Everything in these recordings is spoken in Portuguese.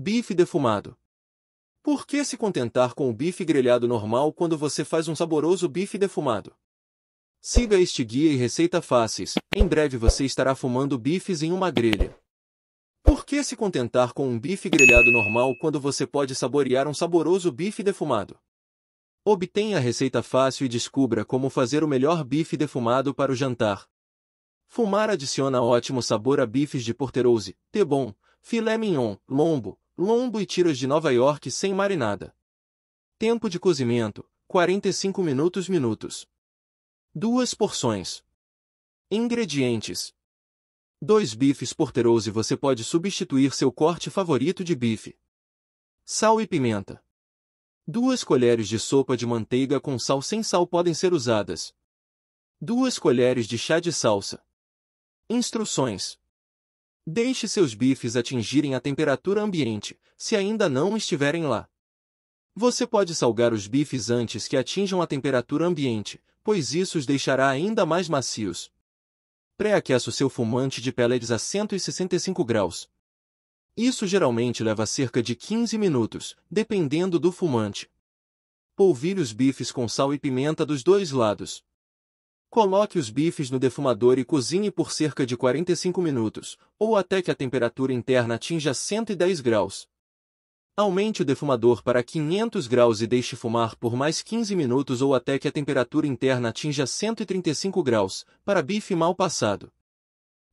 Bife defumado. Por que se contentar com o bife grelhado normal quando você faz um saboroso bife defumado? Siga este guia e receita fáceis, em breve você estará fumando bifes em uma grelha. Por que se contentar com um bife grelhado normal quando você pode saborear um saboroso bife defumado? Obtenha a receita fácil e descubra como fazer o melhor bife defumado para o jantar. Fumar adiciona ótimo sabor a bifes de porterose, tebon, filé mignon, lombo, lombo e tiras de Nova York sem marinada. Tempo de cozimento, 45 minutos minutos. Duas porções. Ingredientes. Dois bifes porteros e você pode substituir seu corte favorito de bife. Sal e pimenta. Duas colheres de sopa de manteiga com sal sem sal podem ser usadas. Duas colheres de chá de salsa. Instruções. Deixe seus bifes atingirem a temperatura ambiente, se ainda não estiverem lá. Você pode salgar os bifes antes que atinjam a temperatura ambiente, pois isso os deixará ainda mais macios. Pré-aqueça o seu fumante de peles a 165 graus. Isso geralmente leva cerca de 15 minutos, dependendo do fumante. Polvilhe os bifes com sal e pimenta dos dois lados. Coloque os bifes no defumador e cozinhe por cerca de 45 minutos, ou até que a temperatura interna atinja 110 graus. Aumente o defumador para 500 graus e deixe fumar por mais 15 minutos ou até que a temperatura interna atinja 135 graus, para bife mal passado.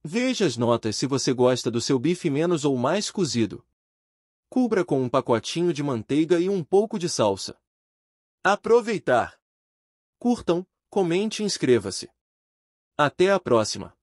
Veja as notas se você gosta do seu bife menos ou mais cozido. Cubra com um pacotinho de manteiga e um pouco de salsa. Aproveitar! Curtam, comente e inscreva-se. Até a próxima!